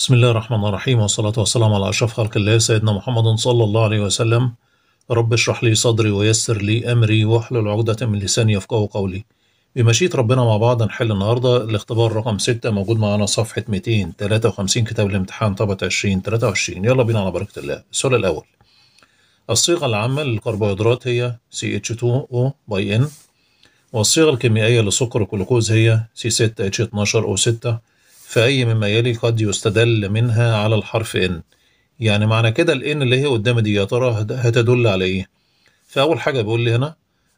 بسم الله الرحمن الرحيم والصلاة والسلام على أشرف خلق الله سيدنا محمد صلى الله عليه وسلم رب اشرح لي صدري ويسر لي أمري واحلل عقدة من لساني يفقهوا قولي بمشيئة ربنا مع بعض نحل النهاردة الاختبار رقم 6 موجود معانا صفحة 253 كتاب الامتحان طبعة 2023 يلا بينا على بركة الله السؤال الأول الصيغة العامة للكربوهيدرات هي CH2O by N والصيغة الكيميائية لسكر الجلوكوز هي C6H12O6 فأي مما يلي قد يستدل منها على الحرف إن يعني معنى كده الإن اللي هي قدامي دي يا ترى هتدل على إيه فأول حاجة بيقول لي هنا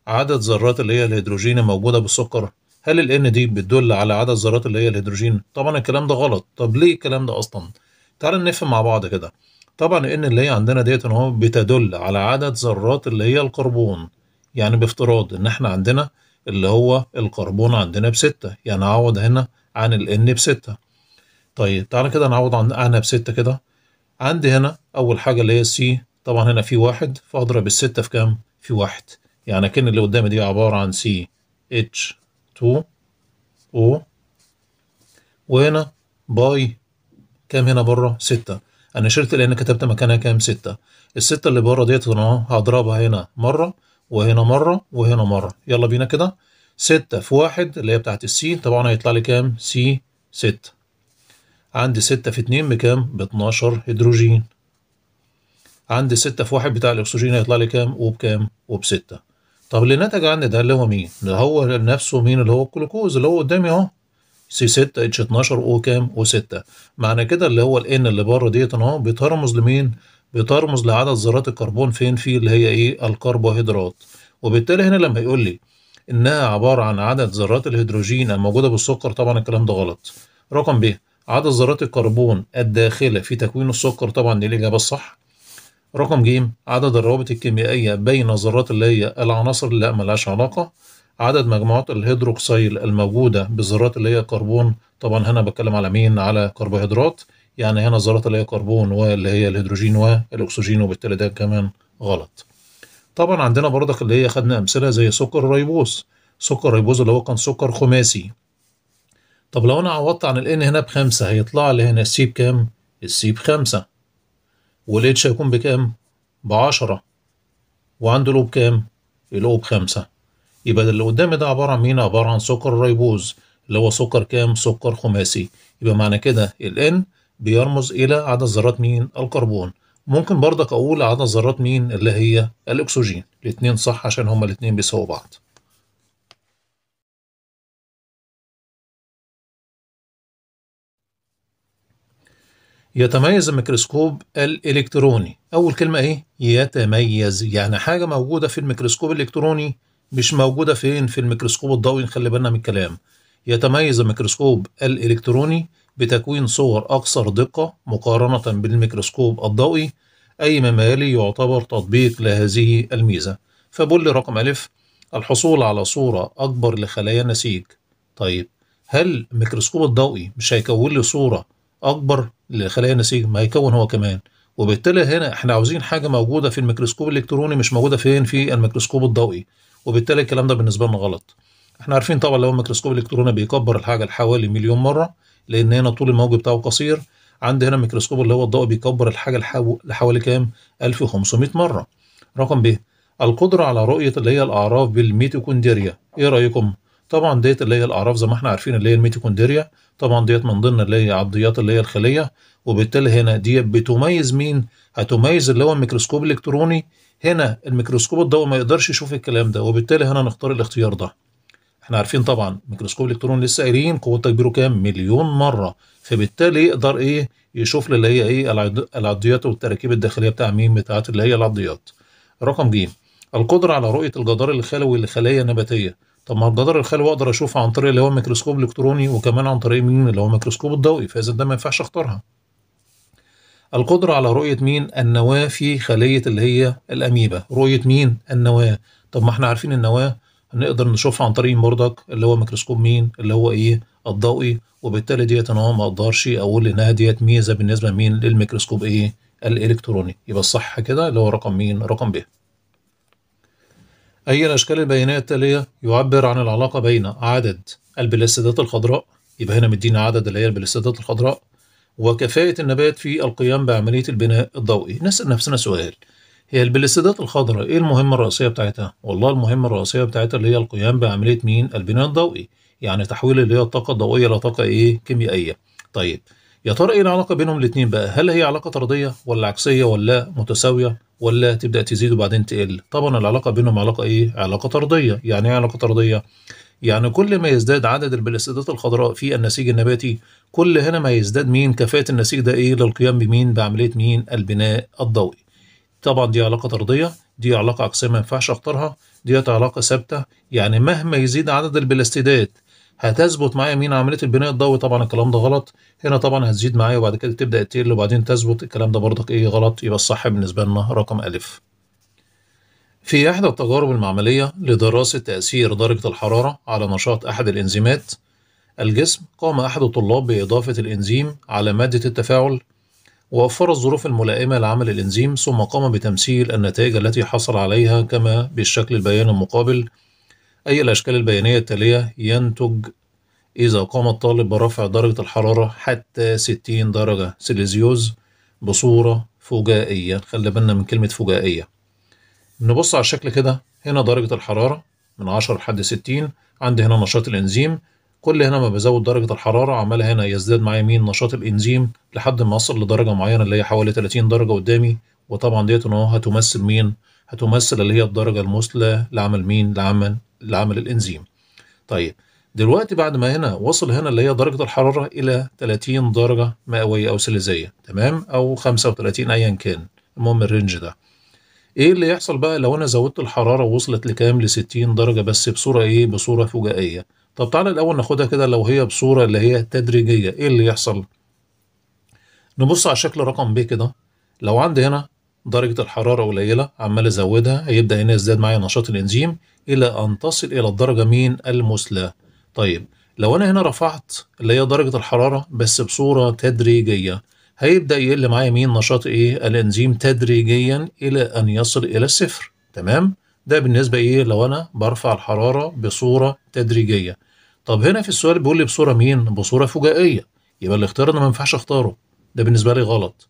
عدد ذرات اللي هي الهيدروجين موجودة بالسكر هل الإن دي بتدل على عدد ذرات اللي هي الهيدروجين طبعا الكلام ده غلط طب ليه الكلام ده أصلا تعال نفهم مع بعض كده طبعا الإن اللي هي عندنا ديت ان هو بتدل على عدد ذرات اللي هي الكربون يعني بافتراض ان احنا عندنا اللي هو الكربون عندنا بستة يعني اعوض هنا عن الإن N بستة طيب تعالى كده نعوض عن أعنى بستة كده عندي هنا أول حاجة اللي هي سي طبعا هنا في واحد فأضرب الستة في كام؟ في واحد يعني كأن اللي قدامي دي عبارة عن سي اتش تو او وهنا باي كام هنا بره؟ ستة أنا شلت لأن كتبت مكانها كام؟ ستة الستة اللي بره ديت أنا هضربها هنا مرة وهنا مرة وهنا مرة يلا بينا كده ستة في واحد اللي هي بتاعت السي طبعا هيطلع لي كام؟ سي ستة عندي ستة في اتنين بكام؟ باتناشر هيدروجين عندي ستة في واحد بتاع الأكسجين هيطلع لي كام؟ وبكام؟ وبستة طب اللي نتج عني ده اللي هو مين؟ اللي هو نفسه مين اللي هو الجلوكوز اللي هو قدامي أهو سي 6 اتش 12 او كام وستة. معنى كده اللي هو الان اللي بره ديت اهو بترمز لمين بترمز لعدد ذرات الكربون فين في اللي هي ايه الكربوهيدرات وبالتالي هنا لما يقول لي انها عباره عن عدد ذرات الهيدروجين الموجوده بالسكر طبعا الكلام ده غلط رقم ب عدد ذرات الكربون الداخلة في تكوين السكر طبعا دي الإجابة الصح رقم ج عدد الروابط الكيميائية بين الذرات اللي هي العناصر اللي لا ملهاش علاقة عدد مجموعات الهيدروكسيل الموجودة بالذرات اللي هي كربون طبعا هنا بتكلم على مين على كربوهيدرات يعني هنا الذرات اللي هي كربون واللي هي الهيدروجين والأكسجين وبالتالي ده كمان غلط طبعا عندنا برضك اللي هي خدنا أمثلة زي سكر الريبوز سكر الريبوز اللي هو كان سكر خماسي طب لو أنا عوضت عن الان هنا بخمسة هيطلع لي هنا السي بكام؟ السي بخمسة والاتش هيكون بكام؟ بعشرة وعنده لو بكام؟ لوب بخمسة يبقى اللي قدامي ده عبارة عن مين؟ عبارة عن سكر ريبوز اللي هو سكر كام؟ سكر خماسي يبقى معنى كده ال n بيرمز إلى عدد ذرات مين؟ الكربون ممكن برضك أقول عدد ذرات مين اللي هي الأكسجين الاتنين صح عشان هما الاتنين بيساووا بعض يتميز الميكروسكوب الإلكتروني أول كلمة إيه؟ يتميز يعني حاجة موجودة في الميكروسكوب الإلكتروني مش موجودة فين؟ في الميكروسكوب الضوئي نخلي بالنا من الكلام يتميز الميكروسكوب الإلكتروني بتكوين صور أكثر دقة مقارنة بالميكروسكوب الضوئي أي مما يلي يعتبر تطبيق لهذه الميزة فبقول لي رقم ألف الحصول على صورة أكبر لخلايا النسيج طيب هل الميكروسكوب الضوئي مش هيكون لي صورة أكبر لخلايا النسيج ما هيكون هو كمان وبالتالي هنا احنا عاوزين حاجه موجوده في الميكروسكوب الالكتروني مش موجوده فين في الميكروسكوب الضوئي وبالتالي الكلام ده بالنسبه لنا غلط احنا عارفين طبعا لو الميكروسكوب الالكتروني بيكبر الحاجه لحوالي مليون مره لان هنا طول الموج بتاعه قصير عند هنا الميكروسكوب اللي هو الضوئي بيكبر الحاجه لحوالي كام 1500 مره رقم ب القدره على رؤيه اللي هي الاعراف بالميتوكوندريا ايه رايكم طبعا ديت اللي هي الاعراف زي ما احنا عارفين اللي هي الميتوكوندريا طبعا ديت من ضمن اللي هي عضيات اللي هي الخليه وبالتالي هنا ديت بتميز مين هتميز اللي هو الميكروسكوب الالكتروني هنا الميكروسكوب الضوئي ما يقدرش يشوف الكلام ده وبالتالي هنا نختار الاختيار ده احنا عارفين طبعا ميكروسكوب الالكتروني لسه قايلين قوه تكبيره كام مليون مره فبالتالي يقدر ايه يشوف اللي هي ايه العضيات والتراكيب الداخليه بتاع مين بتاعت اللي هي العضيات رقم ج القدره على رؤيه الجدار الخلوي لخلايا نباتيه طب ما الجدار الخلوي اقدر اشوفه عن طريق اللي هو الميكروسكوب الالكتروني وكمان عن طريق مين اللي هو الميكروسكوب الضوئي فاذا ده ما ينفعش اختارها القدرة على رؤية مين النواة في خلية اللي هي الأميبا رؤية مين النواة طب ما احنا عارفين النواة هنقدر نشوفها عن طريق المردك اللي هو ميكروسكوب مين اللي هو ايه الضوئي وبالتالي ديت انا ما اقدرش اقول انها ديت ميزة بالنسبة لمين للميكروسكوب ايه الالكتروني يبقى الصح كده اللي هو رقم مين رقم ب أي الأشكال البيانية التالية يعبر عن العلاقة بين عدد البلاستيدات الخضراء يبقى هنا مدينا عدد اللي هي البلاستيدات الخضراء وكفاءة النبات في القيام بعملية البناء الضوئي نسأل نفسنا سؤال هي البلاستيدات الخضراء ايه المهمة الرئيسية بتاعتها؟ والله المهمة الرئيسية بتاعتها اللي هي القيام بعملية مين؟ البناء الضوئي يعني تحويل اللي هي الطاقة الضوئية لطاقة ايه؟ كيميائية طيب يا ترى ايه العلاقة بينهم الاتنين بقى؟ هل هي علاقة طردية ولا عكسية ولا متساوية ولا تبدا تزيد وبعدين تقل طبعا العلاقه بينهم علاقه ايه علاقه طرديه يعني ايه علاقه طرديه يعني كل ما يزداد عدد البلاستيدات الخضراء في النسيج النباتي كل هنا ما يزداد مين كفاءه النسيج ده ايه للقيام بمين بعمليه مين البناء الضوئي طبعا دي علاقه طرديه دي علاقه عكسيه ما ينفعش اختارها ديت علاقه ثابته يعني مهما يزيد عدد البلاستيدات هتظبط معايا مين عمليه البناء الضوئي طبعا الكلام ده غلط هنا طبعا هتزيد معايا وبعد كده تبدا تقل وبعدين تظبط الكلام ده برضك ايه غلط يبقى الصح بالنسبه لنا رقم الف في احدى التجارب المعمليه لدراسه تاثير درجه الحراره على نشاط احد الانزيمات الجسم قام احد الطلاب باضافه الانزيم على ماده التفاعل ووفر الظروف الملائمة لعمل الإنزيم ثم قام بتمثيل النتائج التي حصل عليها كما بالشكل البيان المقابل أي الأشكال البيانية التالية ينتج إذا قام الطالب برفع درجة الحرارة حتى 60 درجة سيليزيوز بصورة فجائية خلي بالنا من كلمة فجائية نبص على الشكل كده هنا درجة الحرارة من 10 لحد 60 عندي هنا نشاط الإنزيم كل هنا ما بزود درجة الحرارة عمال هنا يزداد معايا مين نشاط الإنزيم لحد ما أصل لدرجة معينة اللي هي حوالي 30 درجة قدامي وطبعا ديت هتمثل مين؟ هتمثل اللي هي الدرجة المثلى لعمل مين؟ لعمل لعمل الانزيم طيب دلوقتي بعد ما هنا وصل هنا اللي هي درجة الحرارة إلى 30 درجة مئوية أو سلزية تمام أو 35 أيا كان المهم الرينج ده إيه اللي يحصل بقى لو أنا زودت الحرارة وصلت لكام ل 60 درجة بس بصورة إيه بصورة فجائية طب تعالى الأول ناخدها كده لو هي بصورة اللي هي تدريجية إيه اللي يحصل نبص على شكل رقم ب كده لو عندي هنا درجة الحرارة قليلة عمال أزودها هيبدأ هنا يزداد معايا نشاط الإنزيم إلى أن تصل إلى الدرجة مين المثلى طيب لو أنا هنا رفعت اللي هي درجة الحرارة بس بصورة تدريجية هيبدأ يقل معايا مين نشاط إيه الإنزيم تدريجيا إلى أن يصل إلى الصفر تمام ده بالنسبة إيه لو أنا برفع الحرارة بصورة تدريجية طب هنا في السؤال بيقول لي بصورة مين بصورة فجائية يبقى الاختيار أنا ما ينفعش أختاره ده بالنسبة لي غلط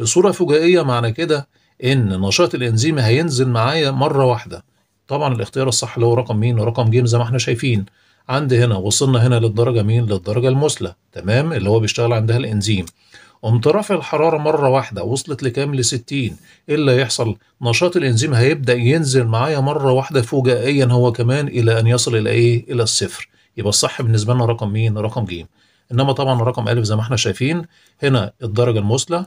بصورة فجائية معنى كده إن نشاط الإنزيم هينزل معايا مرة واحدة طبعا الاختيار الصح اللي هو رقم مين ورقم جيم زي ما احنا شايفين عند هنا وصلنا هنا للدرجة مين للدرجة المثلى تمام اللي هو بيشتغل عندها الإنزيم قمت رافع الحرارة مرة واحدة وصلت لكام ل 60 ايه اللي هيحصل نشاط الإنزيم هيبدأ ينزل معايا مرة واحدة فجائيا هو كمان إلى أن يصل إلى إيه إلى الصفر يبقى الصح بالنسبة لنا رقم مين رقم جيم إنما طبعا رقم ألف زي ما احنا شايفين هنا الدرجة المثلى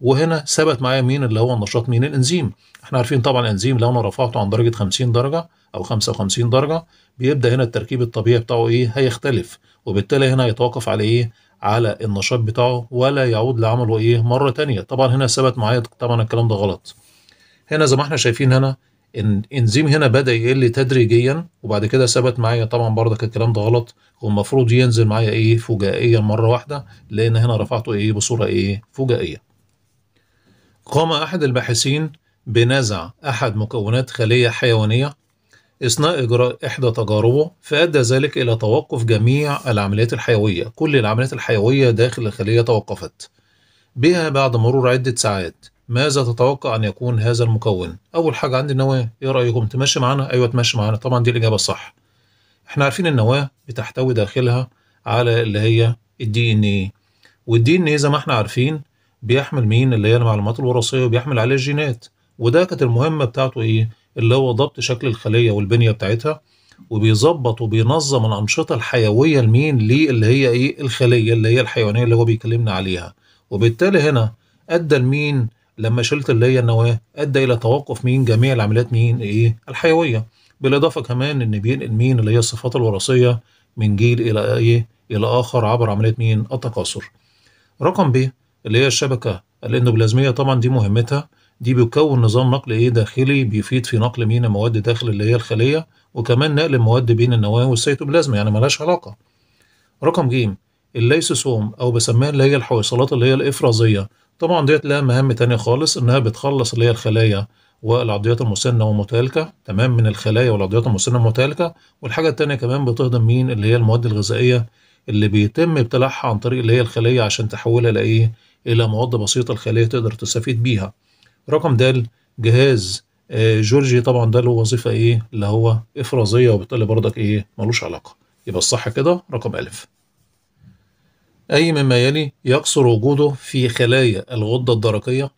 وهنا ثبت معايا مين اللي هو النشاط مين الانزيم احنا عارفين طبعا الانزيم لو انا رفعته عن درجه 50 درجه او 55 درجه بيبدا هنا التركيب الطبيعي بتاعه ايه هيختلف وبالتالي هنا يتوقف على ايه على النشاط بتاعه ولا يعود لعمله ايه مره تانية طبعا هنا ثبت معايا طبعا الكلام ده غلط هنا زي ما احنا شايفين هنا الانزيم هنا بدا يقل تدريجيا وبعد كده ثبت معايا طبعا برضك الكلام ده غلط والمفروض ينزل معايا ايه فجائيا مره واحده لان هنا رفعته ايه بصوره ايه فجائيه قام أحد الباحثين بنزع أحد مكونات خلية حيوانية أثناء إجراء إحدى تجاربه فأدى ذلك إلى توقف جميع العمليات الحيوية كل العمليات الحيوية داخل الخلية توقفت بها بعد مرور عدة ساعات ماذا تتوقع أن يكون هذا المكون؟ أول حاجة عندي النواة إيه رأيكم تمشي معانا؟ أيوة تمشي معانا طبعا دي الإجابة الصح إحنا عارفين النواة بتحتوي داخلها على اللي هي الدي إن إيه والدي إن إيه زي ما إحنا عارفين بيحمل مين اللي هي المعلومات الوراثيه وبيحمل عليه الجينات وده كانت المهمه بتاعته ايه اللي هو ضبط شكل الخليه والبنيه بتاعتها وبيظبط وبينظم الانشطه الحيويه لمين ليه اللي هي ايه الخليه اللي هي الحيوانيه اللي هو بيكلمنا عليها وبالتالي هنا ادى لمين لما شلت اللي هي النواه ادى الى توقف مين جميع العمليات مين ايه الحيويه بالاضافه كمان ان بينقل مين اللي هي الصفات الوراثيه من جيل الى ايه الى اخر عبر عمليه مين التكاثر رقم ب اللي هي الشبكه الاندوبلازميه طبعا دي مهمتها دي بيكون نظام نقل ايه داخلي بيفيد في نقل مين المواد داخل اللي هي الخليه وكمان نقل المواد بين النواه والسيتوبلازم يعني ملهاش علاقه رقم جيم الليسوسوم او بسميها اللي هي الحويصلات اللي هي الافرازيه طبعا ديت لها مهام تانية خالص انها بتخلص اللي هي الخلايا والعضيات المسنه والمتهالكه تمام من الخلايا والعضيات المسنه والمتهالكه والحاجه التانية كمان بتهضم مين اللي هي المواد الغذائيه اللي بيتم ابتلاعها عن طريق اللي هي الخليه عشان تحولها لايه إلى مواد بسيطة الخلية تقدر تستفيد بيها رقم د جهاز آه، جورجي طبعا ده له وظيفة إيه اللي هو إفرازية وبالتالي برضك إيه ملوش علاقة يبقى الصح كده رقم ألف أي مما يلي يقصر وجوده في خلايا الغدة الدرقية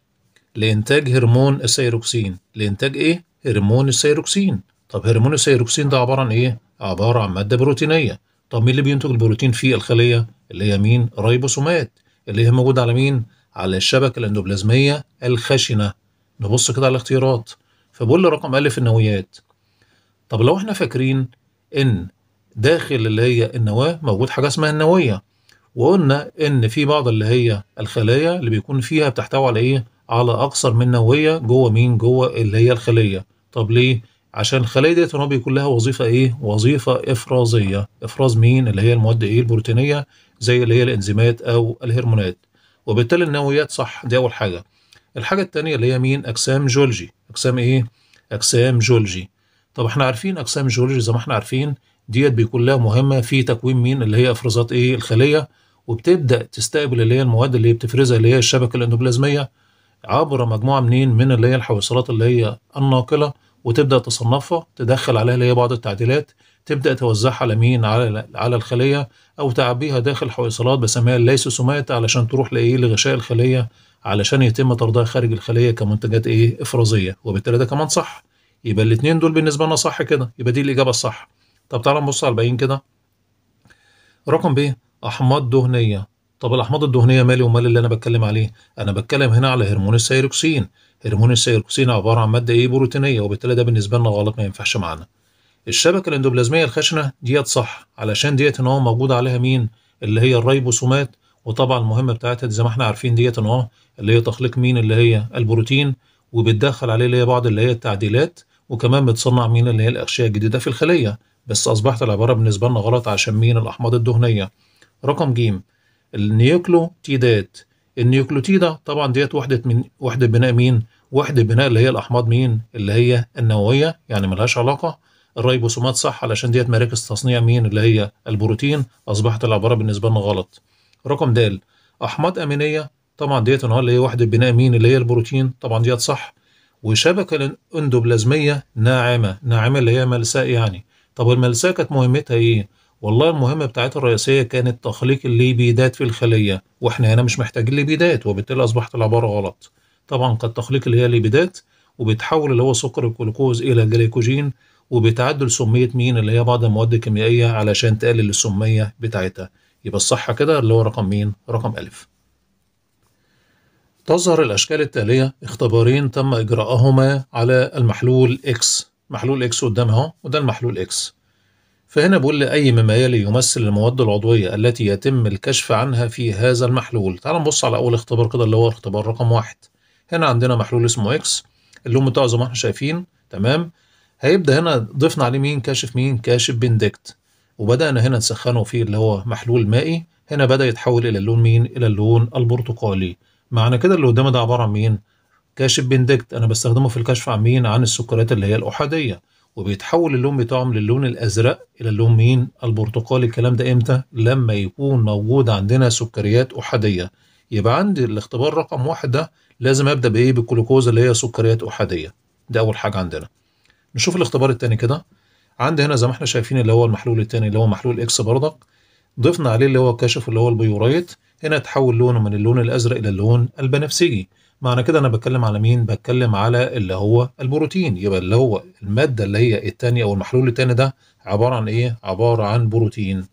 لإنتاج هرمون السيروكسين لإنتاج إيه؟ هرمون السيروكسين طب هرمون السيروكسين ده عبارة عن إيه؟ عبارة عن مادة بروتينية طب مين اللي بينتج البروتين في الخلية؟ اللي هي مين؟ ريبوسومات اللي هي موجودة على مين؟ على الشبكة الاندوبلازمية الخشنة نبص كده على الاختيارات فبقول لي رقم أ في النويات طب لو احنا فاكرين إن داخل اللي هي النواة موجود حاجة اسمها النوية وقلنا إن في بعض اللي هي الخلايا اللي بيكون فيها بتحتوي على إيه؟ على أكثر من نوية جوه مين؟ جوه اللي هي الخلية طب ليه؟ عشان الخلايا ديت بيكون لها وظيفه ايه؟ وظيفه افرازيه، افراز مين؟ اللي هي المواد ايه؟ البروتينيه زي اللي هي الانزيمات او الهرمونات وبالتالي النوويات صح دي اول حاجه الحاجه الثانيه اللي هي مين اجسام جيولوجي اجسام ايه اجسام جيولوجي طب احنا عارفين اجسام جيولوجي زي ما احنا عارفين ديت بيكون لها مهمه في تكوين مين اللي هي افرازات ايه الخليه وبتبدا تستقبل اللي هي المواد اللي بتفرزها اللي هي الشبكه الاندوبلازميه عبر مجموعه منين من اللي هي الحويصلات اللي هي الناقله وتبدا تصنفها تدخل عليها اللي هي بعض التعديلات تبدا توزعها على مين على على الخليه او تعبيها داخل حويصلات بسميها الليسوسومات علشان تروح لايه لغشاء الخليه علشان يتم طردها خارج الخليه كمنتجات ايه افرازيه وبالتالي ده كمان صح يبقى الاثنين دول بالنسبه لنا صح كده يبقى دي الاجابه الصح طب تعالى نبص على الباقيين كده رقم ب احماض دهنيه طب الاحماض الدهنيه مالي ومال اللي انا بتكلم عليه انا بتكلم هنا على هرمون السيروكسين هرمون السيروكسين عباره عن ماده ايه بروتينيه وبالتالي ده بالنسبه لنا غلط ما ينفعش معانا الشبكه الاندوبلازميه الخشنه ديت صح علشان ديت ان هو موجود عليها مين اللي هي الريبوسومات وطبعا المهمه بتاعتها زي ما احنا عارفين ديت ان هو اللي هي تخليق مين اللي هي البروتين وبتدخل عليه اللي هي بعض اللي هي التعديلات وكمان بتصنع مين اللي هي الاغشيه الجديده في الخليه بس اصبحت العباره بالنسبه لنا غلط عشان مين الاحماض الدهنيه رقم ج النيوكلوتيدات النيوكلوتيدة طبعا ديت وحدة من وحدة بناء مين؟ وحدة بناء اللي هي الأحماض مين؟ اللي هي النووية يعني ملهاش علاقة الريبوسومات صح علشان ديت مراكز تصنيع مين اللي هي البروتين اصبحت العباره بالنسبه لنا غلط رقم د احماض امينيه طبعا ديت انا اللي هي وحده بناء مين اللي هي البروتين طبعا ديت صح وشبكه اندوبلازميه ناعمه ناعمه اللي هي ملساء يعني طب الملساء كانت مهمتها ايه والله المهمه بتاعتها الرئيسيه كانت تخليق الليبيدات في الخليه واحنا هنا مش محتاجين ليبيدات وبالتالي اصبحت العباره غلط طبعا قد تخليق اللي هي الليبيدات وبتحول اللي هو سكر الجلوكوز الى جليكوجين وبتعدل سميه مين اللي هي بعض المواد الكيميائيه علشان تقلل السميه بتاعتها يبقى الصح كده اللي هو رقم مين رقم ألف تظهر الأشكال التالية اختبارين تم إجراءهما على المحلول X محلول X قدام اهو وده المحلول X فهنا بقول لي أي يلي يمثل المواد العضوية التي يتم الكشف عنها في هذا المحلول تعال نبص على أول اختبار كده اللي هو اختبار رقم واحد هنا عندنا محلول اسمه X اللون بتاعه زي ما احنا شايفين تمام هيبدأ هنا ضفنا عليه مين كاشف مين كاشف بندكت وبدأنا هنا نسخنه فيه اللي هو محلول مائي هنا بدأ يتحول إلى اللون مين إلى اللون البرتقالي معنى كده اللي قدامه ده عبارة عن مين كاشف بندكت أنا بستخدمه في الكشف عن مين عن السكريات اللي هي الأحادية وبيتحول اللون بتاعهم للون الأزرق إلى اللون مين البرتقالي الكلام ده إمتى لما يكون موجود عندنا سكريات أحادية يبقى عندي الاختبار رقم واحد ده لازم أبدأ بإيه بالجلوكوز اللي هي سكريات أحادية ده أول حاجة عندنا نشوف الاختبار التاني كده عندي هنا زي ما احنا شايفين اللي هو المحلول التاني اللي هو محلول اكس بردك ضفنا عليه اللي هو كشف اللي هو البيوريت هنا تحول لونه من اللون الازرق الى اللون البنفسجي معنى كده انا بتكلم على مين بتكلم على اللي هو البروتين يبقى اللي هو الماده اللي هي التانية او المحلول التاني ده عباره عن ايه عباره عن بروتين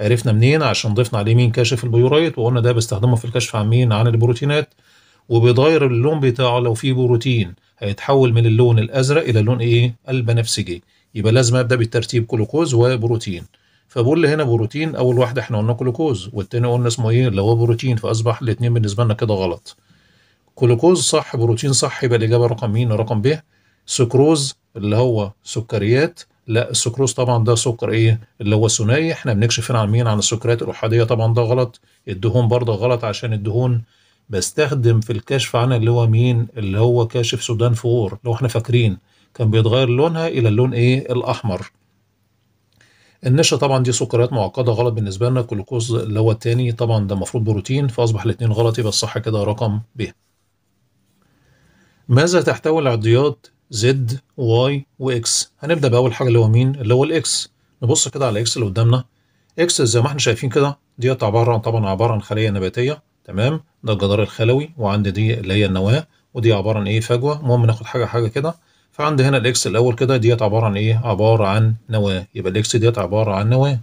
عرفنا منين عشان ضفنا عليه مين كاشف البيوريت وقلنا ده بيستخدمه في الكشف عن مين عن البروتينات وبيتغير اللون بتاعه لو في بروتين هيتحول من اللون الازرق الى اللون ايه البنفسجي يبقى لازم ابدا بالترتيب جلوكوز وبروتين فبقول لي هنا بروتين اول واحده احنا قلنا جلوكوز والتاني قلنا اسمه ايه اللي هو بروتين فاصبح الاثنين بالنسبه لنا كده غلط جلوكوز صح بروتين صح يبقى الاجابه رقم مين رقم ب سكروز اللي هو سكريات لا السكروز طبعا ده سكر ايه اللي هو ثنائي احنا بنكشف هنا عن مين عن السكريات الاحاديه طبعا ده غلط الدهون برضه غلط عشان الدهون بستخدم في الكشف عنها اللي هو مين اللي هو كاشف سودان فور لو احنا فاكرين كان بيتغير لونها الى اللون ايه الاحمر النشا طبعا دي سكريات معقده غلط بالنسبه لنا الجلوكوز اللي هو التاني طبعا ده المفروض بروتين فاصبح الاثنين غلط يبقى الصح كده رقم ب ماذا تحتوي العضيات زد واي واكس هنبدا باول حاجه اللي هو مين اللي هو الاكس نبص كده على الاكس اللي قدامنا اكس زي ما احنا شايفين كده ديت عباره عن طبعا عباره عن خليه نباتيه تمام ده الجدار الخلوي وعندي دي اللي هي النواه ودي عباره عن ايه فجوه المهم ناخد حاجه حاجه كده فعندي هنا الاكس الاول كده ديت عباره عن ايه عباره عن نواه يبقى الاكس ديت عباره عن نواه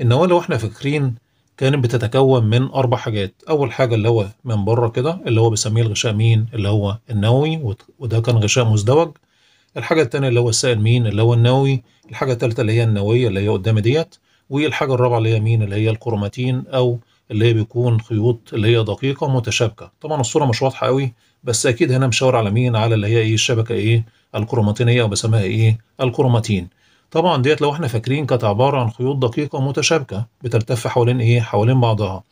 النواه لو احنا فاكرين كانت بتتكون من اربع حاجات اول حاجه اللي هو من بره كده اللي هو بنسميه الغشاء مين اللي هو النووي وده كان غشاء مزدوج الحاجه الثانيه اللي هو السائل مين اللي هو النووي الحاجه الثالثه اللي هي النوويه اللي هي قدام ديت والحاجه الرابعه اللي هي مين اللي هي الكروماتين او اللي هي بيكون خيوط اللي هي دقيقه متشابكه طبعا الصوره مش واضحه قوي بس اكيد هنا مشاور على مين على اللي هي ايه الشبكه ايه الكروماتينيه وبسميها ايه الكروماتين طبعا ديت لو احنا فاكرين كانت عباره عن خيوط دقيقه متشابكه بتلتف حوالين ايه حوالين بعضها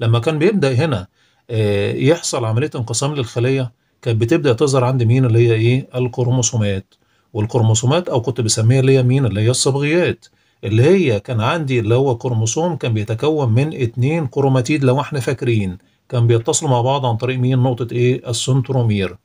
لما كان بيبدا هنا آه يحصل عمليه انقسام للخليه كانت بتبدا تظهر عند مين اللي هي ايه الكروموسومات والكروموسومات او كنت بسميها اللي هي مين اللي هي الصبغيات اللي هي كان عندي اللي هو كروموسوم كان بيتكون من اتنين كروماتيد لو احنا فاكرين كان بيتصلوا مع بعض عن طريق مين نقطة ايه السنترومير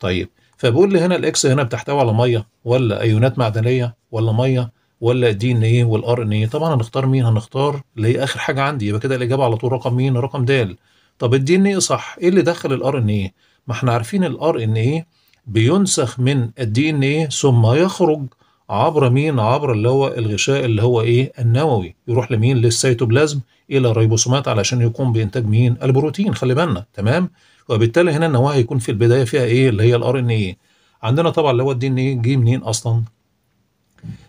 طيب فبقول لي هنا الاكس هنا بتحتوي على ميه ولا ايونات معدنيه ولا ميه ولا دي ان ايه والار ان ايه طبعا هنختار مين هنختار اللي هي اخر حاجه عندي يبقى كده الاجابه على طول رقم مين رقم د طب الدي ان ايه صح ايه اللي دخل الار ان ايه ما احنا عارفين الار ان ايه بينسخ من الدي ان ايه ثم يخرج عبر مين عبر اللي هو الغشاء اللي هو ايه النووي يروح لمين للسيتوبلازم الى الريبوسومات علشان يقوم بانتاج مين البروتين خلي بالنا تمام وبالتالي هنا النواة هيكون في البدايه فيها ايه اللي هي الار ان ايه عندنا طبعا اللي هو الدي ان ايه جه منين اصلا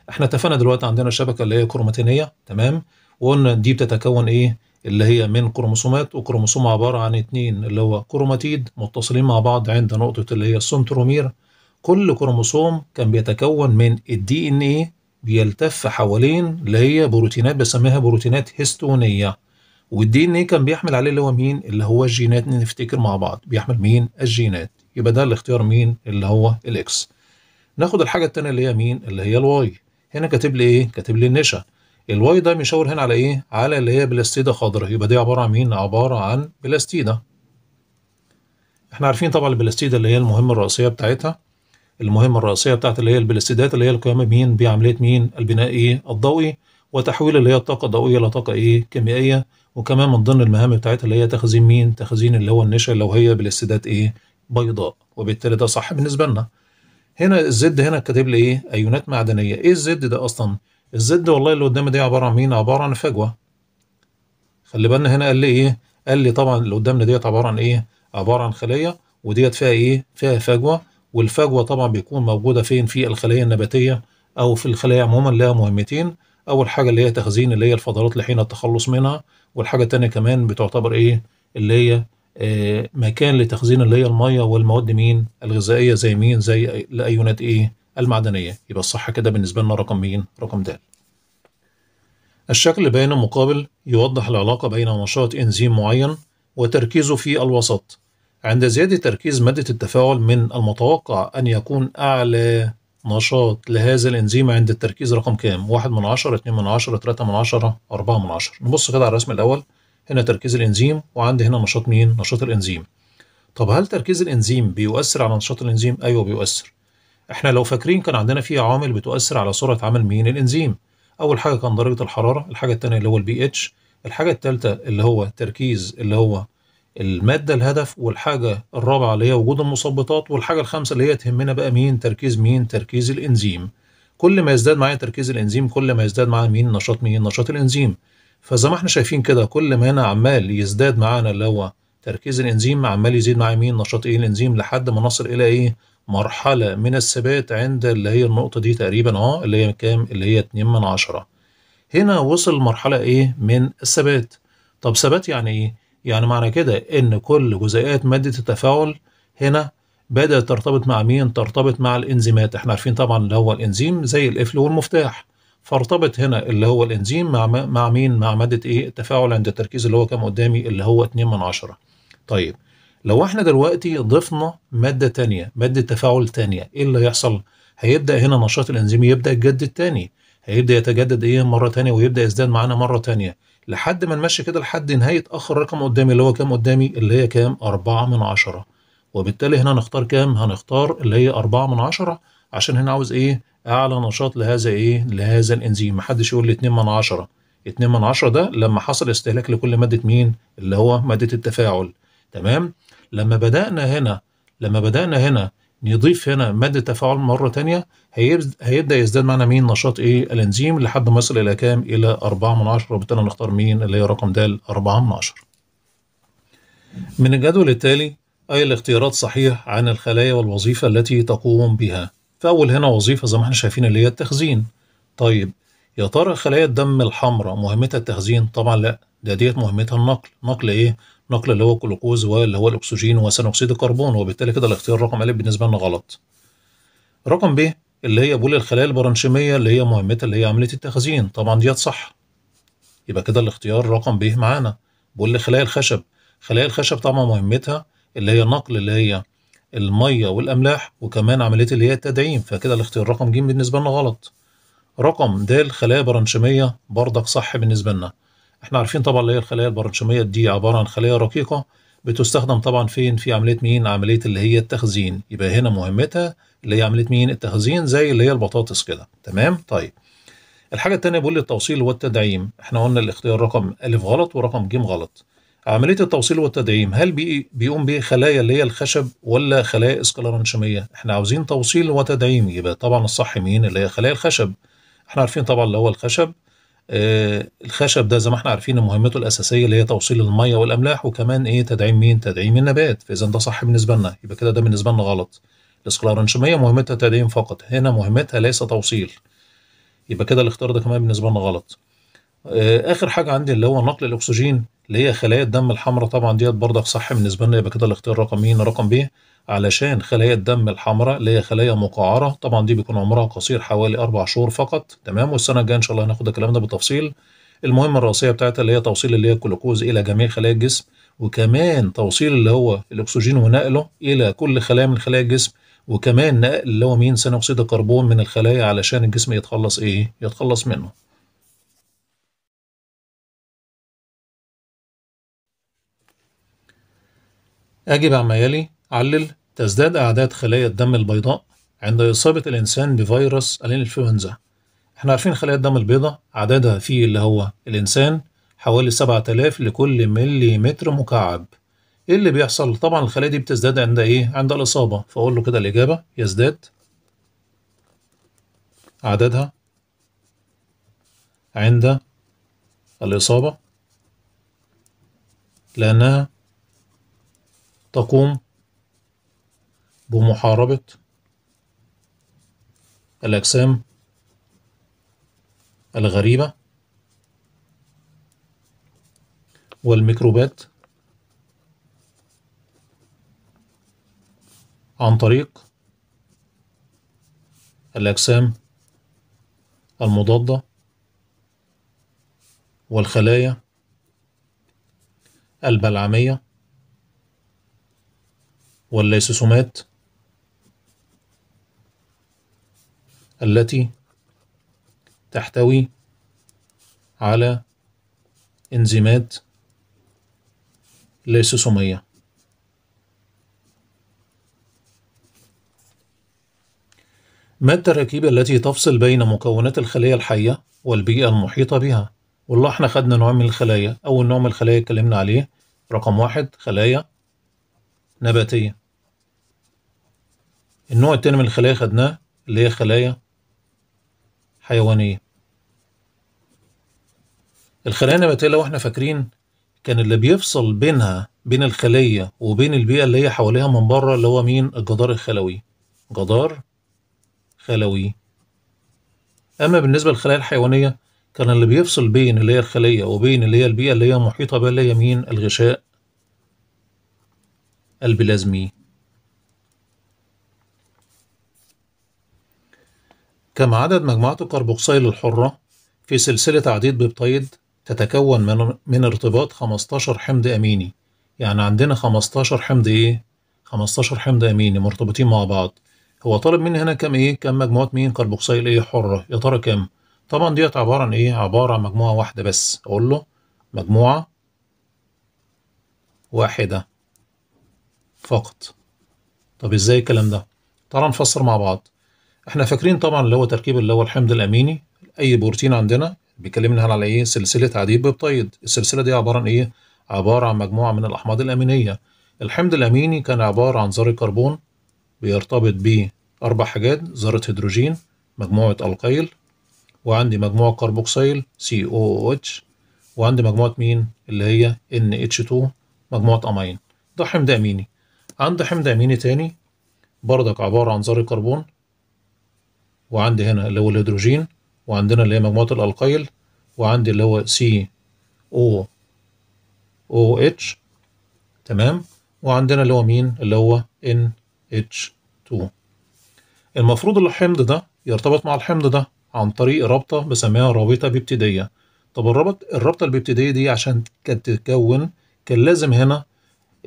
احنا اتفقنا دلوقتي عندنا الشبكه اللي هي كروماتينيه تمام وقلنا دي بتتكون ايه اللي هي من كروموسومات وكروموسوم عباره عن اتنين اللي هو كروماتيد متصلين مع بعض عند نقطه اللي هي السنترومير كل كروموسوم كان بيتكون من الدي ان ايه بيلتف حوالين اللي هي بروتينات بسميها بروتينات هيستونية والدي ان ايه كان بيحمل عليه اللي هو مين اللي هو الجينات نفتكر مع بعض بيحمل مين الجينات يبقى ده الاختيار مين اللي هو الاكس ناخد الحاجه الثانيه اللي هي مين اللي هي الواي هنا كاتب لي ايه كاتب لي النشا الواي ده بيشاور هنا على ايه على اللي هي بلاستيده خضراء يبقى دي عباره عن مين عباره عن بلاستيده احنا عارفين طبعا البلاستيده اللي هي المهمه الرئيسيه بتاعتها المهمة الرئيسية بتاعت اللي هي البلاستيدات اللي هي القيام مين بعملية مين البناء ايه الضوئي وتحويل اللي هي الطاقة الضوئية لطاقة ايه كيميائية وكمان من ضمن المهام بتاعتها اللي هي تخزين مين تخزين اللي هو النشا اللي هي بلاستيدات ايه بيضاء وبالتالي ده صح بالنسبة لنا هنا الزد هنا كاتب لي ايه ايونات معدنية ايه الزد ده اصلا الزد والله اللي قدامي دي عبارة عن مين عبارة عن فجوة خلي بالنا هنا قال لي ايه قال لي طبعا اللي قدامنا ديت عبارة عن ايه عبارة عن خلية وديت فيها ايه فيها فجوة والفجوه طبعا بيكون موجوده فين في الخلايا النباتيه او في الخلايا عموما لها مهمتين اول حاجه اللي هي تخزين اللي هي الفضلات لحين التخلص منها والحاجه الثانيه كمان بتعتبر ايه اللي هي آه مكان لتخزين اللي هي الميه والمواد مين الغذائيه زي مين زي الايونات ايه المعدنيه يبقى الصح كده بالنسبه لنا رقم مين رقم د الشكل بين المقابل يوضح العلاقه بين نشاط انزيم معين وتركيزه في الوسط عند زيادة تركيز مادة التفاعل من المتوقع أن يكون أعلى نشاط لهذا الإنزيم عند التركيز رقم كام؟ 1 من 10 2 من 10 3 من 10 4 من 10 نبص كده على الرسم الأول هنا تركيز الإنزيم وعندي هنا نشاط مين؟ نشاط الإنزيم طب هل تركيز الإنزيم بيؤثر على نشاط الإنزيم؟ أيوه بيؤثر احنا لو فاكرين كان عندنا في عوامل بتؤثر على سرعة عمل مين؟ الإنزيم أول حاجة كان درجة الحرارة الحاجة الثانية اللي هو البي اتش الحاجة الثالثة اللي هو تركيز اللي هو المادة الهدف والحاجة الرابعة اللي هي وجود المثبطات والحاجة الخامسة اللي هي تهمنا بقى مين تركيز مين تركيز الإنزيم كل ما يزداد معايا تركيز الإنزيم كل ما يزداد معايا مين نشاط مين نشاط الإنزيم فزي ما احنا شايفين كده كل ما هنا عمال يزداد معانا اللي هو تركيز الإنزيم عمال يزيد معايا مين نشاط إيه الإنزيم لحد ما نصل إلى إيه مرحلة من الثبات عند اللي هي النقطة دي تقريبا اه اللي هي كام اللي هي 2 من عشرة هنا وصل مرحلة إيه من الثبات طب ثبات يعني إيه يعني معنى كده ان كل جزيئات مادة التفاعل هنا بدأت ترتبط مع مين؟ ترتبط مع الإنزيمات احنا عارفين طبعا اللي هو الإنزيم زي القفل والمفتاح فارتبط هنا اللي هو الإنزيم مع مع مين؟ مع مادة إيه؟ التفاعل عند التركيز اللي هو كام قدامي اللي هو 2 من 10 طيب لو احنا دلوقتي ضفنا مادة تانية مادة تفاعل تانية ايه اللي هيحصل؟ هيبدأ هنا نشاط الإنزيم يبدأ يتجدد تاني هيبدأ يتجدد ايه مرة تانية ويبدأ يزداد معانا مرة تانية لحد ما نمشي كده لحد نهايه اخر رقم قدامي اللي هو كام قدامي اللي هي كام 4 من 10 وبالتالي هنا هنختار كام هنختار اللي هي 4 من 10 عشان هنا عاوز ايه اعلى نشاط لهذا ايه لهذا الانزيم محدش يقول لي 2 من 10 2 من 10 ده لما حصل استهلاك لكل ماده مين اللي هو ماده التفاعل تمام لما بدانا هنا لما بدانا هنا نضيف هنا مادة تفاعل مرة تانية هيبدأ يزداد معنا مين نشاط إيه الإنزيم لحد ما يصل إلى كام إلى 4 من 10 وبالتالي نختار مين اللي هي رقم د 4 من 10 من الجدول التالي أي الاختيارات صحيح عن الخلايا والوظيفة التي تقوم بها فأول هنا وظيفة زي ما احنا شايفين اللي هي التخزين طيب يا ترى خلايا الدم الحمراء مهمتها التخزين طبعا لا ده ديت مهمتها النقل نقل ايه نقل اللي هو الجلوكوز واللي هو الاكسجين وثاني اكسيد الكربون وبالتالي كده الاختيار رقم ا بالنسبه لنا غلط رقم ب اللي هي بول الخلايا البرانشيميه اللي هي مهمتها اللي هي عمليه التخزين طبعا ديت صح يبقى كده الاختيار رقم ب معانا بول خلايا الخشب خلايا الخشب طبعا مهمتها اللي هي نقل اللي هي الميه والاملاح وكمان عمليه اللي هي التدعيم فكده الاختيار رقم ج بالنسبه لنا غلط رقم د خلايا برانشيميه برضك صح بالنسبه لنا احنا عارفين طبعا اللي هي الخلايا البرشميه دي عباره عن خلايا رقيقه بتستخدم طبعا فين في عمليه مين عمليه اللي هي التخزين يبقى هنا مهمتها اللي هي عمليه مين التخزين زي اللي هي البطاطس كده تمام طيب الحاجه التانية بيقول لي التوصيل والتدعيم احنا قلنا الاختيار رقم ا غلط ورقم ج غلط عمليه التوصيل والتدعيم هل بي بيقوم به خلايا اللي هي الخشب ولا خلايا اسكلرانشمية احنا عاوزين توصيل وتدعيم يبقى طبعا الصح مين اللي هي خلايا الخشب احنا عارفين طبعا اللي هو الخشب آه، الخشب ده زي ما احنا عارفين مهمته الاساسيه اللي هي توصيل الميه والاملاح وكمان ايه تدعيم مين تدعيم النبات فاذا ده صح بالنسبه لنا يبقى كده ده بالنسبه لنا غلط الاسكلارنشميه مهمتها تدعيم فقط هنا مهمتها ليس توصيل يبقى كده الاختيار ده كمان بالنسبه لنا غلط آه، اخر حاجه عندي اللي هو نقل الاكسجين اللي هي خلايا الدم الحمراء طبعا ديت برضك صح بالنسبه لنا يبقى كده الاختيار رقم مين رقم ب علشان خلايا الدم الحمراء اللي هي خلايا مقعره طبعا دي بيكون عمرها قصير حوالي اربع شهور فقط تمام والسنه الجايه ان شاء الله هناخد الكلام ده بالتفصيل المهمه الرئيسيه بتاعتها اللي هي توصيل اللي هي الجلوكوز الى جميع خلايا الجسم وكمان توصيل اللي هو الاكسجين ونقله الى كل خلايا من خلايا الجسم وكمان نقل اللي هو مين ثاني اكسيد الكربون من الخلايا علشان الجسم يتخلص ايه يتخلص منه اجي بقى عما يلي علل تزداد أعداد خلايا الدم البيضاء عند إصابة الإنسان بفيروس الإنفلونزا احنا عارفين خلايا الدم البيضاء عددها في اللي هو الإنسان حوالي 7000 لكل متر مكعب ايه اللي بيحصل طبعا الخلايا دي بتزداد عند ايه عند الإصابة فأقول له كده الإجابة يزداد عددها عند الإصابة لأنها تقوم بمحاربة الأجسام الغريبة والميكروبات عن طريق الأجسام المضادة والخلايا البلعمية والليسوسومات التي تحتوي على إنزيمات ليسوسومية ما التراكيب التي تفصل بين مكونات الخلية الحية والبيئة المحيطة بها؟ والله احنا خدنا نوع من الخلايا أول نوع من الخلايا اتكلمنا عليه رقم واحد خلايا نباتية النوع التاني من الخلايا خدناه اللي هي خلايا حيوانية الخلايا النباتية لو احنا فاكرين كان اللي بيفصل بينها بين الخلية وبين البيئة اللي هي حواليها من بره اللي هو مين الجدار الخلوي جدار خلوي أما بالنسبة للخلايا الحيوانية كان اللي بيفصل بين اللي هي الخلية وبين اللي هي البيئة اللي هي محيطة بها اللي هي مين الغشاء البلازمي كم عدد مجموعات الكربوكسيل الحرة في سلسلة عديد بيبتيد تتكون من, من ارتباط 15 حمض أميني يعني عندنا 15 حمض إيه؟ 15 حمض أميني مرتبطين مع بعض هو طالب مني هنا كم إيه؟ كم مجموعة مين كربوكسيل إيه حرة يا ترى كم؟ طبعا ديت عبارة عن إيه؟ عبارة عن مجموعة واحدة بس أقول له مجموعة واحدة فقط طب إزاي الكلام ده؟ تعالى نفسر مع بعض احنا فاكرين طبعا اللي هو تركيب اللي هو الحمض الاميني اي بروتين عندنا بيكلمنا هنا على ايه سلسله عديد بيبتيد السلسله دي عباره عن ايه عباره عن مجموعه من الاحماض الامينيه الحمض الاميني كان عباره عن ذره كربون بيرتبط بيه اربع حاجات ذره هيدروجين مجموعه القيل وعندي مجموعه كربوكسيل سي او اتش وعندي مجموعه مين اللي هي ان اتش 2 مجموعه امين ده حمض اميني عندي حمض اميني تاني بردك عباره عن ذره كربون وعندي هنا اللي هو الهيدروجين وعندنا اللي هي مجموعة الألقيل وعندي اللي هو سي او او اتش تمام وعندنا اللي هو مين اللي هو ان اتش 2 المفروض الحمض ده يرتبط مع الحمض ده عن طريق رابطة بسميها رابطة بيبتدية طب الرابط الرابطة البيبتدية دي عشان تتكون كان لازم هنا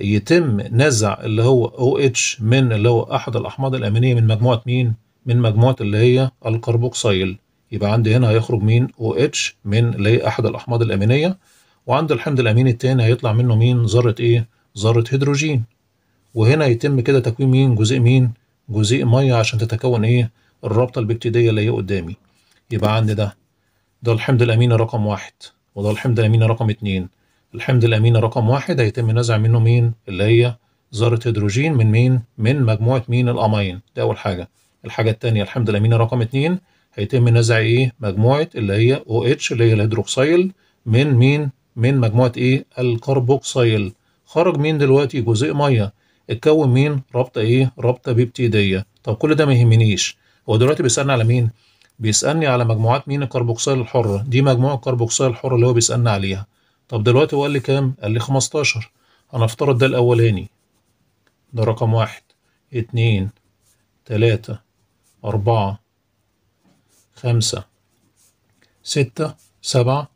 يتم نزع اللي هو او OH اتش من اللي هو أحد الأحماض الأمينية من مجموعة مين من مجموعة اللي هي الكربوكسيل يبقى عندي هنا هيخرج مين OH من اللي هي أحد الأحماض الأمينية وعند الحمض الأميني التاني هيطلع منه مين ذرة إيه؟ ذرة هيدروجين وهنا يتم كده تكوين مين جزيء مين جزيء مية عشان تتكون إيه الرابطة البكتيدية اللي هي قدامي يبقى عندي ده ده الحمض الأميني رقم واحد وده الحمض الأميني رقم اتنين الحمض الأميني رقم واحد هيتم نزع منه مين اللي هي ذرة هيدروجين من مين من مجموعة مين الأمين دي أول حاجة الحاجه التانية الحمض الاميني رقم 2 هيتم نزع ايه مجموعه اللي هي او اتش اللي هي الهيدروكسيل من مين من مجموعه ايه الكربوكسيل خرج مين دلوقتي جزيء ميه اتكون مين رابطه ايه رابطه بيبتيديه طب كل ده ما يهمنيش هو دلوقتي بيسالني على مين بيسالني على مجموعات مين الكربوكسيل الحره دي مجموعه الكربوكسيل الحره اللي هو بيسالني عليها طب دلوقتي هو قال لي كام قال لي 15 هنفترض ده الاولاني ده رقم واحد اتنين تلاتة أربعة خمسة ستة سبعة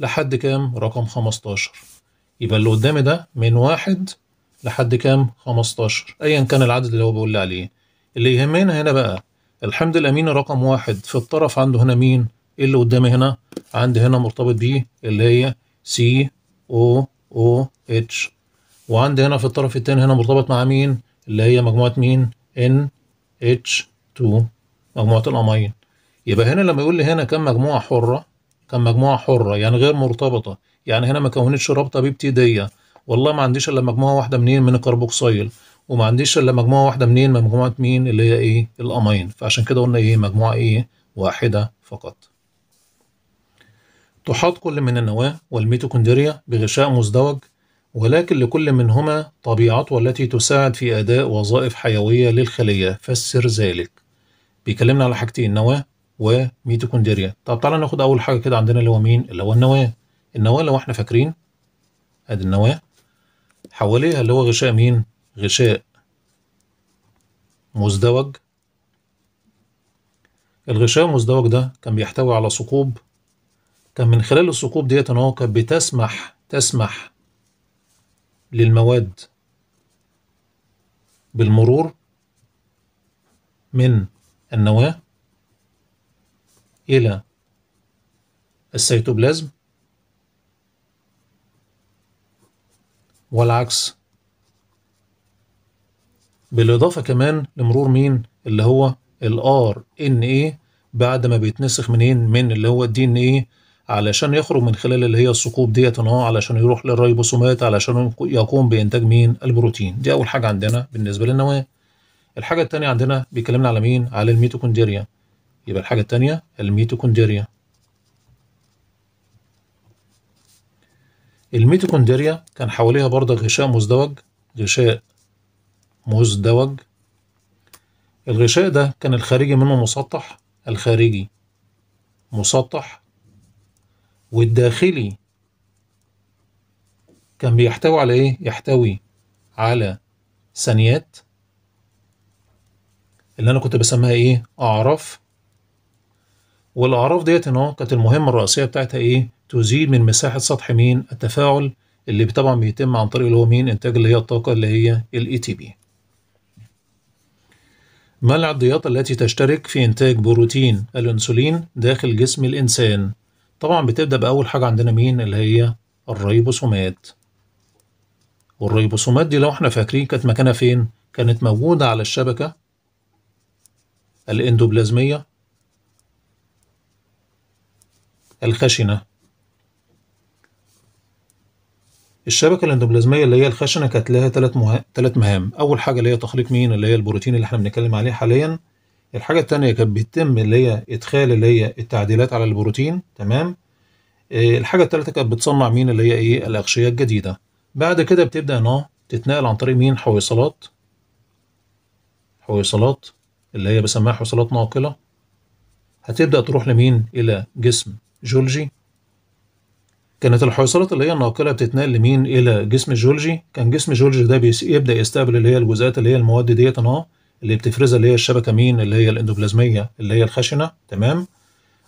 لحد كام رقم خمستاشر يبقى اللي قدامي ده من واحد لحد كام خمستاشر أيا كان العدد اللي هو بيقول لي عليه اللي يهمنا هنا بقى الحمض الأمين رقم واحد في الطرف عنده هنا مين اللي قدامي هنا عندي هنا مرتبط بيه اللي هي سي او او اتش وعندي هنا في الطرف التاني هنا مرتبط مع مين اللي هي مجموعة مين ان اتش 2 مجموعة الأمين يبقى هنا لما يقول لي هنا كم مجموعة حرة كم مجموعة حرة يعني غير مرتبطة يعني هنا ما كونتش رابطة بيبتيدية والله ما عنديش إلا مجموعة واحدة منين من الكربوكسيل وما عنديش إلا مجموعة واحدة منين من مجموعة مين اللي هي إيه الأمين فعشان كده قلنا إيه مجموعة إيه واحدة فقط تحاط كل من النواة والميتوكوندريا بغشاء مزدوج ولكن لكل منهما طبيعته التي تساعد في أداء وظائف حيوية للخلية فسر ذلك بيكلمنا على حاجتين نواه وميتوكوندريا طب تعالى ناخد اول حاجه كده عندنا اللي هو مين اللي هو النواه النواه لو احنا فاكرين ادي النواه حواليها اللي هو غشاء مين غشاء مزدوج الغشاء المزدوج ده كان بيحتوي على ثقوب كان من خلال الثقوب ديت ان هو كانت بتسمح تسمح للمواد بالمرور من النواة إلى السيتوبلازم والعكس بالإضافة كمان لمرور مين اللي هو R ان A بعد ما بيتنسخ منين من اللي هو D ان A علشان يخرج من خلال اللي هي الثقوب ديت ان هو علشان يروح للريبوسومات علشان يقوم بانتاج مين البروتين دي اول حاجه عندنا بالنسبه للنواه الحاجة التانية عندنا بيكلمنا على مين؟ على الميتوكوندريا يبقى الحاجة التانية الميتوكوندريا الميتوكوندريا كان حواليها برضه غشاء مزدوج غشاء مزدوج الغشاء ده كان الخارجي منه مسطح الخارجي مسطح والداخلي كان بيحتوي على ايه؟ يحتوي على ثانيات اللي انا كنت بسميها ايه اعراف والاعراف ديت هنا كانت المهمه الرئيسيه بتاعتها ايه تزيد من مساحه سطح مين التفاعل اللي طبعا بيتم عن طريق اللي هو مين انتاج اللي هي الطاقه اللي هي الاي تي e بي ما العضيات التي تشترك في انتاج بروتين الانسولين داخل جسم الانسان طبعا بتبدا باول حاجه عندنا مين اللي هي الريبوسومات والريبوسومات دي لو احنا فاكرين كانت مكانها فين كانت موجوده على الشبكه الاندوبلازمية الخشنة الشبكة الاندوبلازمية اللي هي الخشنة كانت لها ثلاث مه... مهام أول حاجة اللي هي تخليق مين اللي هي البروتين اللي احنا بنتكلم عليه حاليا الحاجة التانية كانت بيتم اللي هي إدخال اللي هي التعديلات على البروتين تمام آه، الحاجة التالتة كانت بتصنع مين اللي هي إيه الأغشية الجديدة بعد كده بتبدأ إنها تتنقل عن طريق مين حويصلات حويصلات اللي هي بسميها حصولات ناقلة هتبدأ تروح لمين؟ إلى جسم جولجي كانت الحصولات اللي هي الناقلة بتتنقل لمين؟ إلى جسم جولجي كان جسم جولجي ده بيبدأ يستقبل اللي هي الجزيئات اللي هي المواد ديت أهو اللي بتفرزها اللي هي الشبكة مين؟ اللي هي الإندوبلازمية اللي هي الخشنة تمام؟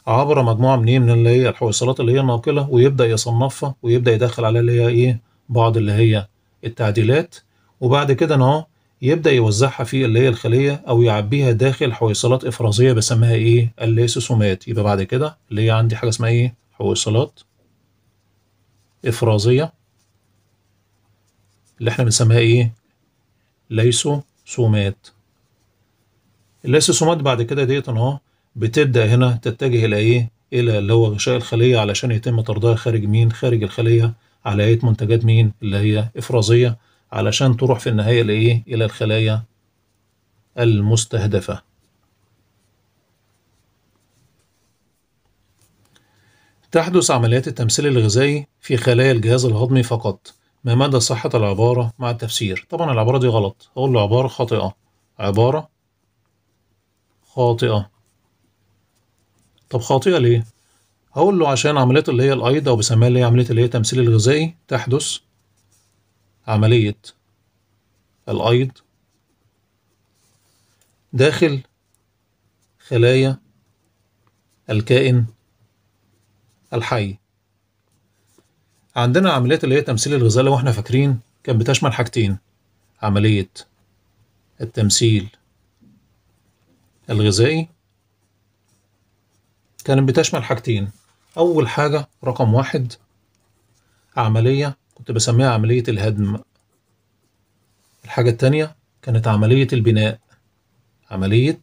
عبر مجموعة منين من اللي هي الحويصلات اللي هي الناقلة ويبدأ يصنفها ويبدأ يدخل عليها اللي هي إيه بعض اللي هي التعديلات وبعد كده أنا أهو يبدأ يوزعها في اللي هي الخلية أو يعبيها داخل حويصلات إفرازية بسميها إيه؟ الليسوسومات يبقى بعد كده اللي هي عندي حاجة اسمها إيه؟ حويصلات إفرازية اللي إحنا بنسميها إيه؟ ليسوسومات الليسوسومات بعد كده ديت أهو بتبدأ هنا تتجه إلى إيه؟ إلى اللي هو غشاء الخلية علشان يتم طردها خارج مين؟ خارج الخلية على هيئة منتجات مين؟ اللي هي إفرازية علشان تروح في النهاية لإيه إلى الخلايا المستهدفة تحدث عمليات التمثيل الغذائي في خلايا الجهاز الهضمي فقط ما مدى صحة العبارة مع التفسير طبعا العبارة دي غلط أقول له عبارة خاطئة عبارة خاطئة طب خاطئة ليه؟ هقول له عشان عمليات اللي هي الأيضة وبسميها اللي هي عملية اللي هي التمثيل الغذائي تحدث عملية الأيض داخل خلايا الكائن الحي عندنا عمليات اللي هي تمثيل الغذاء لو احنا فاكرين كانت بتشمل حاجتين عملية التمثيل الغذائي كانت بتشمل حاجتين أول حاجة رقم واحد عملية كنت بسميها عملية الهدم الحاجة التانية كانت عملية البناء عملية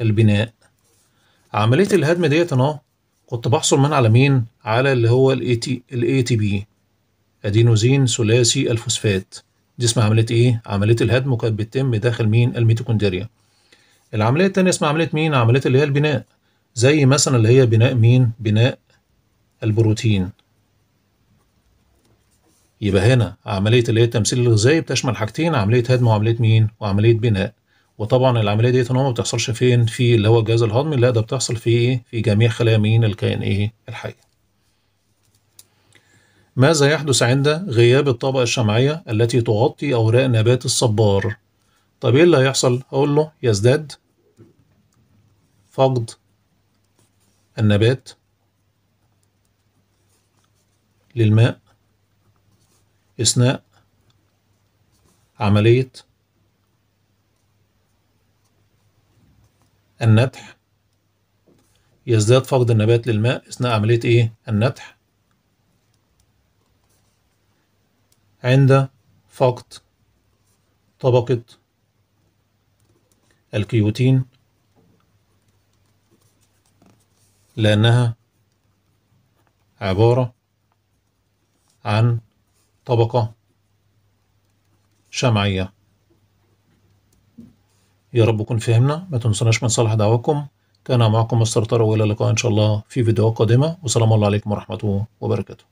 البناء عملية الهدم ديت انا كنت بحصل من على مين على اللي هو الـ ATP ادينوزين ثلاثي الفوسفات دي اسمها عملية ايه عملية الهدم وكانت بتتم داخل مين الميتوكوندريا العملية التانية اسمها عملية مين عملية اللي هي البناء زي مثلا اللي هي بناء مين بناء البروتين يبقى هنا عمليه اللي هي التمثيل الغذائي بتشمل حاجتين عمليه هدم وعمليه مين وعمليه بناء وطبعا العمليه ديت هنا ما بتحصلش فين في اللي هو الجهاز الهضمي لا ده بتحصل في ايه في جميع خلايا مين الكائن ايه الحي ماذا يحدث عند غياب الطبقه الشمعيه التي تغطي اوراق نبات الصبار طب ايه اللي هيحصل هقول له يزداد فقد النبات للماء إثناء عملية النتح يزداد فقد النبات للماء أثناء عملية إيه؟ النتح عند فقد طبقة الكيوتين لأنها عبارة عن طبقة شمعية يا رب كن فهمنا ما تنسوناش من صالح دعواكم كان معكم مستر طارق والى اللقاء ان شاء الله في فيديوهات قادمه وسلام الله عليكم ورحمه وبركاته